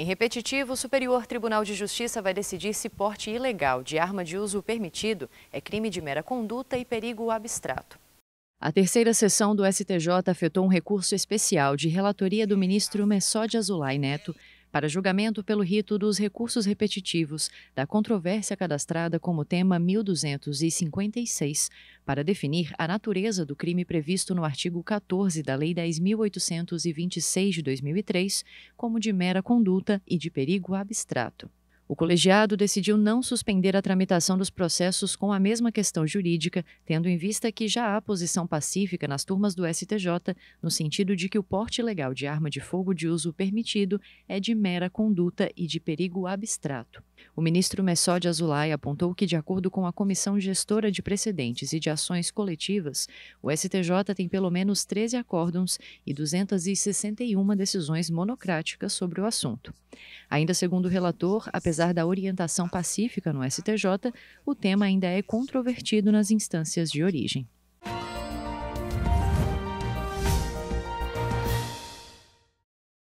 Em repetitivo, o Superior Tribunal de Justiça vai decidir se porte ilegal de arma de uso permitido é crime de mera conduta e perigo abstrato. A terceira sessão do STJ afetou um recurso especial de relatoria do ministro de Azulay Neto para julgamento pelo rito dos recursos repetitivos da controvérsia cadastrada como tema 1256, para definir a natureza do crime previsto no artigo 14 da Lei 10.826 de 2003 como de mera conduta e de perigo abstrato. O colegiado decidiu não suspender a tramitação dos processos com a mesma questão jurídica, tendo em vista que já há posição pacífica nas turmas do STJ, no sentido de que o porte legal de arma de fogo de uso permitido é de mera conduta e de perigo abstrato. O ministro Messod Azulay apontou que, de acordo com a Comissão Gestora de Precedentes e de Ações Coletivas, o STJ tem pelo menos 13 acórdons e 261 decisões monocráticas sobre o assunto. Ainda segundo o relator, apesar da orientação pacífica no STJ, o tema ainda é controvertido nas instâncias de origem.